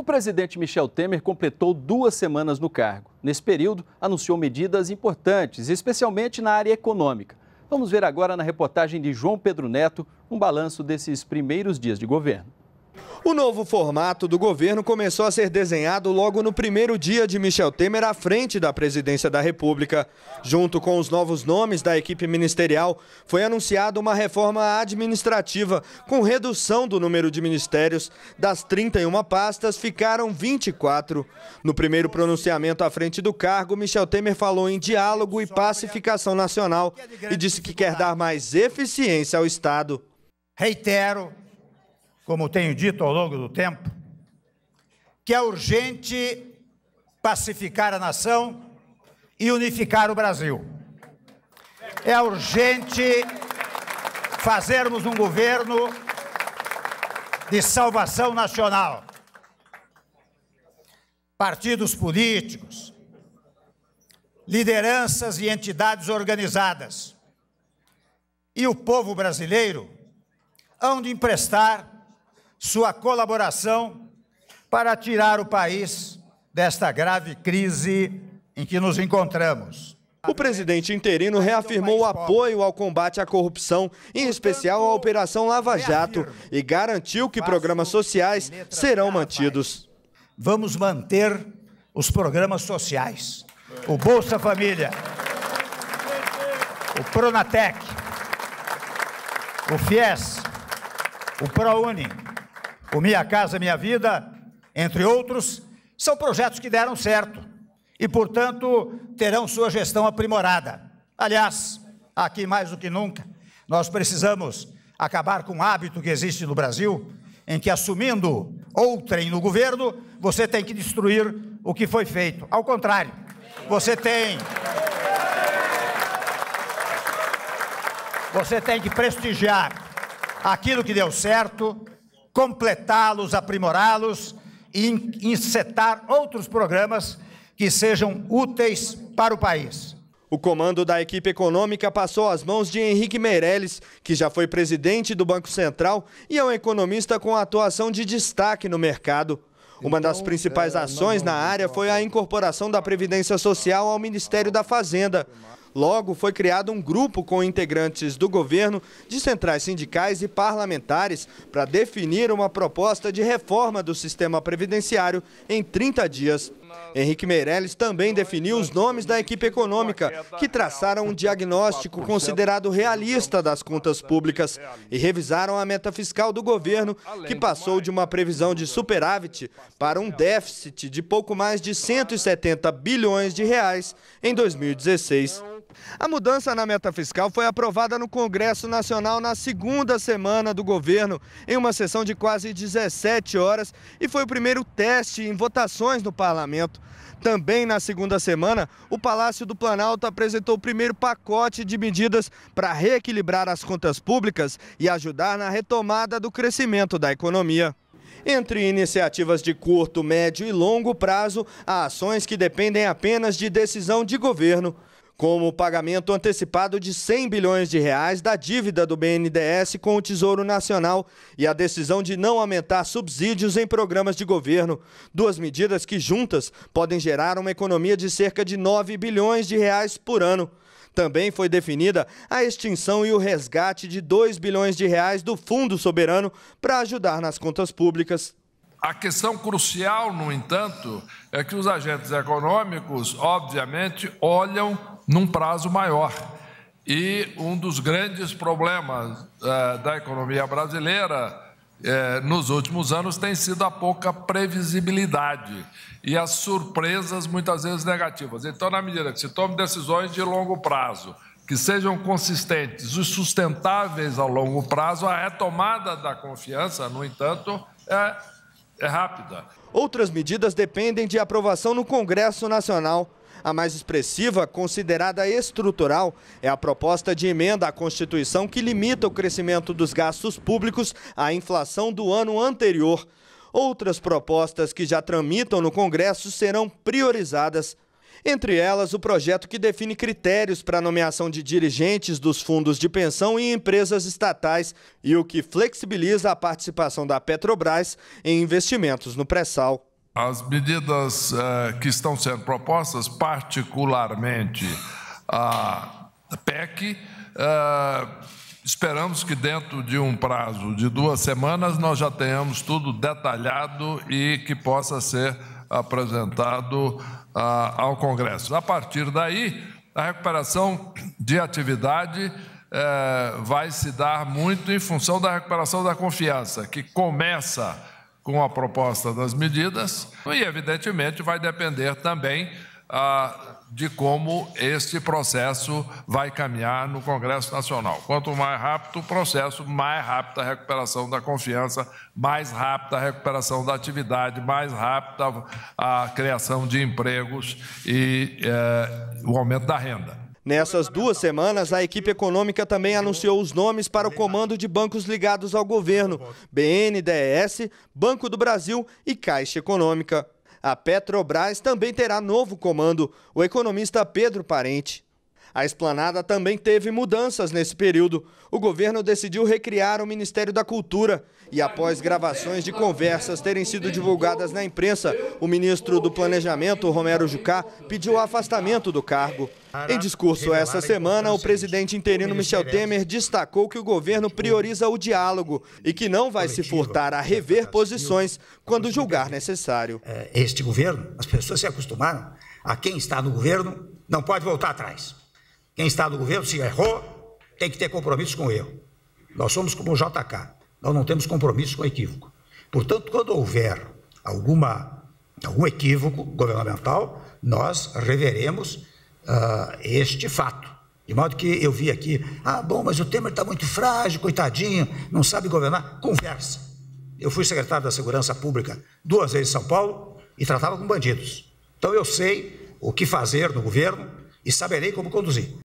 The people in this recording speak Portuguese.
O presidente Michel Temer completou duas semanas no cargo. Nesse período, anunciou medidas importantes, especialmente na área econômica. Vamos ver agora na reportagem de João Pedro Neto um balanço desses primeiros dias de governo. O novo formato do governo começou a ser desenhado logo no primeiro dia de Michel Temer à frente da presidência da República. Junto com os novos nomes da equipe ministerial, foi anunciada uma reforma administrativa com redução do número de ministérios. Das 31 pastas, ficaram 24. No primeiro pronunciamento à frente do cargo, Michel Temer falou em diálogo e pacificação nacional e disse que quer dar mais eficiência ao Estado. Reitero como tenho dito ao longo do tempo, que é urgente pacificar a nação e unificar o Brasil. É urgente fazermos um governo de salvação nacional. Partidos políticos, lideranças e entidades organizadas e o povo brasileiro hão de emprestar sua colaboração para tirar o país desta grave crise em que nos encontramos. O presidente interino reafirmou o apoio ao combate à corrupção, em especial à Operação Lava Jato, e garantiu que programas sociais serão mantidos. Vamos manter os programas sociais. O Bolsa Família, o Pronatec, o FIES, o ProUni, o Minha Casa Minha Vida, entre outros, são projetos que deram certo e, portanto, terão sua gestão aprimorada. Aliás, aqui mais do que nunca, nós precisamos acabar com o um hábito que existe no Brasil, em que assumindo outrem no governo, você tem que destruir o que foi feito. Ao contrário, você tem Você tem que prestigiar aquilo que deu certo, completá-los, aprimorá-los e insetar outros programas que sejam úteis para o país. O comando da equipe econômica passou às mãos de Henrique Meirelles, que já foi presidente do Banco Central e é um economista com atuação de destaque no mercado. Uma das então, principais é, ações na área foi a incorporação da Previdência Social ao Ministério da Fazenda. Logo, foi criado um grupo com integrantes do governo, de centrais sindicais e parlamentares para definir uma proposta de reforma do sistema previdenciário em 30 dias. Henrique Meirelles também definiu os nomes da equipe econômica, que traçaram um diagnóstico considerado realista das contas públicas e revisaram a meta fiscal do governo, que passou de uma previsão de superávit para um déficit de pouco mais de 170 bilhões de reais em 2016. A mudança na meta fiscal foi aprovada no Congresso Nacional na segunda semana do governo, em uma sessão de quase 17 horas, e foi o primeiro teste em votações no parlamento. Também na segunda semana, o Palácio do Planalto apresentou o primeiro pacote de medidas para reequilibrar as contas públicas e ajudar na retomada do crescimento da economia. Entre iniciativas de curto, médio e longo prazo, há ações que dependem apenas de decisão de governo como o pagamento antecipado de 100 bilhões de reais da dívida do BNDES com o Tesouro Nacional e a decisão de não aumentar subsídios em programas de governo, duas medidas que juntas podem gerar uma economia de cerca de 9 bilhões de reais por ano. Também foi definida a extinção e o resgate de 2 bilhões de reais do Fundo Soberano para ajudar nas contas públicas. A questão crucial, no entanto, é que os agentes econômicos, obviamente, olham num prazo maior. E um dos grandes problemas eh, da economia brasileira eh, nos últimos anos tem sido a pouca previsibilidade e as surpresas muitas vezes negativas. Então, na medida que se tome decisões de longo prazo, que sejam consistentes e sustentáveis a longo prazo, a retomada da confiança, no entanto, é é rápida. Outras medidas dependem de aprovação no Congresso Nacional. A mais expressiva, considerada estrutural, é a proposta de emenda à Constituição que limita o crescimento dos gastos públicos à inflação do ano anterior. Outras propostas que já tramitam no Congresso serão priorizadas. Entre elas, o projeto que define critérios para a nomeação de dirigentes dos fundos de pensão e empresas estatais e o que flexibiliza a participação da Petrobras em investimentos no pré-sal. As medidas eh, que estão sendo propostas, particularmente a PEC, eh, esperamos que dentro de um prazo de duas semanas nós já tenhamos tudo detalhado e que possa ser apresentado ah, ao Congresso. A partir daí, a recuperação de atividade eh, vai se dar muito em função da recuperação da confiança, que começa com a proposta das medidas e, evidentemente, vai depender também de como este processo vai caminhar no Congresso Nacional. Quanto mais rápido o processo, mais rápida a recuperação da confiança, mais rápida a recuperação da atividade, mais rápida a criação de empregos e eh, o aumento da renda. Nessas duas semanas, a equipe econômica também anunciou os nomes para o comando de bancos ligados ao governo: BNDES, Banco do Brasil e Caixa Econômica a Petrobras também terá novo comando. O economista Pedro Parente a esplanada também teve mudanças nesse período. O governo decidiu recriar o Ministério da Cultura e, após gravações de conversas terem sido divulgadas na imprensa, o ministro do Planejamento, Romero Jucá, pediu o afastamento do cargo. Em discurso essa semana, o presidente interino Michel Temer destacou que o governo prioriza o diálogo e que não vai se furtar a rever posições quando julgar necessário. É, este governo, as pessoas se acostumaram a quem está no governo não pode voltar atrás. Quem está no governo, se errou, tem que ter compromisso com o erro. Nós somos como o JK, nós não temos compromisso com o equívoco. Portanto, quando houver alguma, algum equívoco governamental, nós reveremos uh, este fato. De modo que eu vi aqui, ah, bom, mas o Temer está muito frágil, coitadinho, não sabe governar. Conversa. Eu fui secretário da Segurança Pública duas vezes em São Paulo e tratava com bandidos. Então eu sei o que fazer no governo e saberei como conduzir.